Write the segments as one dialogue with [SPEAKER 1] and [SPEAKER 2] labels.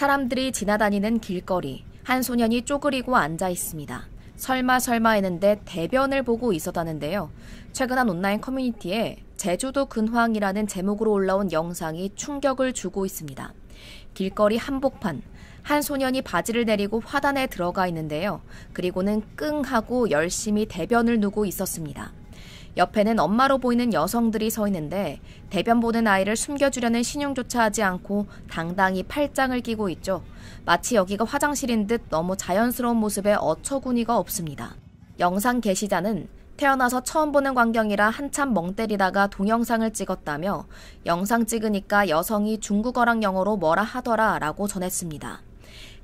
[SPEAKER 1] 사람들이 지나다니는 길거리. 한 소년이 쪼그리고 앉아 있습니다. 설마 설마 했는데 대변을 보고 있었다는데요. 최근 한 온라인 커뮤니티에 제주도 근황이라는 제목으로 올라온 영상이 충격을 주고 있습니다. 길거리 한복판. 한 소년이 바지를 내리고 화단에 들어가 있는데요. 그리고는 끙 하고 열심히 대변을 누고 있었습니다. 옆에는 엄마로 보이는 여성들이 서 있는데 대변 보는 아이를 숨겨주려는 신용조차 하지 않고 당당히 팔짱을 끼고 있죠. 마치 여기가 화장실인 듯 너무 자연스러운 모습에 어처구니가 없습니다. 영상 게시자는 태어나서 처음 보는 광경이라 한참 멍 때리다가 동영상을 찍었다며 영상 찍으니까 여성이 중국어랑 영어로 뭐라 하더라 라고 전했습니다.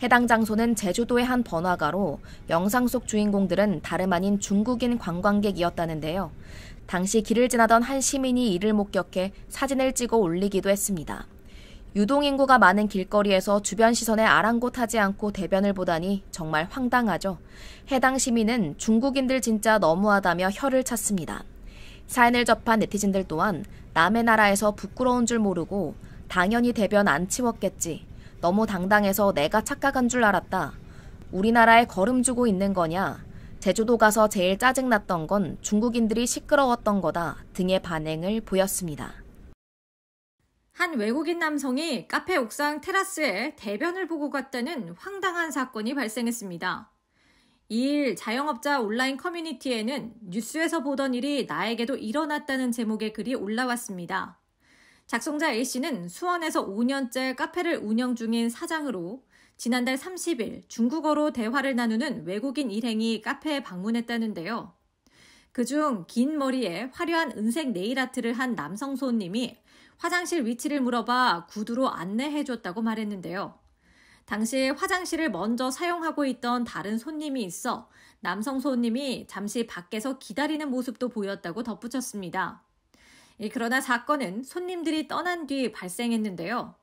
[SPEAKER 1] 해당 장소는 제주도의 한 번화가로 영상 속 주인공들은 다름 아닌 중국인 관광객이었다는데요. 당시 길을 지나던 한 시민이 이를 목격해 사진을 찍어 올리기도 했습니다. 유동인구가 많은 길거리에서 주변 시선에 아랑곳하지 않고 대변을 보다니 정말 황당하죠. 해당 시민은 중국인들 진짜 너무하다며 혀를 찼습니다. 사인을 접한 네티즌들 또한 남의 나라에서 부끄러운 줄 모르고 당연히 대변 안 치웠겠지. 너무 당당해서 내가 착각한 줄 알았다. 우리나라에 걸음 주고 있는 거냐? 제주도 가서 제일 짜증났던 건 중국인들이 시끄러웠던 거다 등의 반응을 보였습니다.
[SPEAKER 2] 한 외국인 남성이 카페 옥상 테라스에 대변을 보고 갔다는 황당한 사건이 발생했습니다. 이일 자영업자 온라인 커뮤니티에는 뉴스에서 보던 일이 나에게도 일어났다는 제목의 글이 올라왔습니다. 작성자 A씨는 수원에서 5년째 카페를 운영 중인 사장으로 지난달 30일 중국어로 대화를 나누는 외국인 일행이 카페에 방문했다는데요. 그중 긴 머리에 화려한 은색 네일 아트를 한 남성 손님이 화장실 위치를 물어봐 구두로 안내해 줬다고 말했는데요. 당시 화장실을 먼저 사용하고 있던 다른 손님이 있어 남성 손님이 잠시 밖에서 기다리는 모습도 보였다고 덧붙였습니다. 예, 그러나 사건은 손님들이 떠난 뒤 발생했는데요.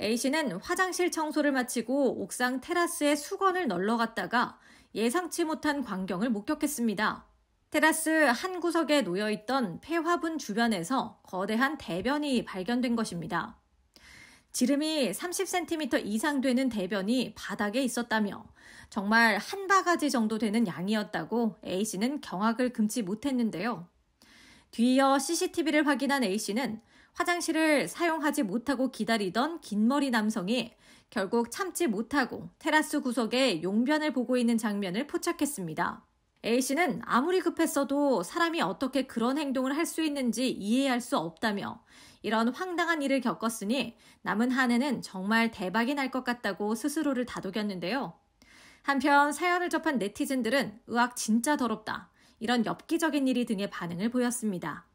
[SPEAKER 2] A씨는 화장실 청소를 마치고 옥상 테라스에 수건을 널러 갔다가 예상치 못한 광경을 목격했습니다. 테라스 한 구석에 놓여 있던 폐화분 주변에서 거대한 대변이 발견된 것입니다. 지름이 30cm 이상 되는 대변이 바닥에 있었다며 정말 한 바가지 정도 되는 양이었다고 A씨는 경악을 금치 못했는데요. 뒤이어 CCTV를 확인한 A씨는 화장실을 사용하지 못하고 기다리던 긴머리 남성이 결국 참지 못하고 테라스 구석에 용변을 보고 있는 장면을 포착했습니다. A씨는 아무리 급했어도 사람이 어떻게 그런 행동을 할 수 있는지 이해할 수 없다며 이런 황당한 일을 겪었으니 남은 한 해는 정말 대박이 날 것 같다고 스스로를 다독였는데요. 한편 사연을 접한 네티즌들은 의학 진짜 더럽다. 이런 엽기적인 일이 등의 반응을 보였습니다.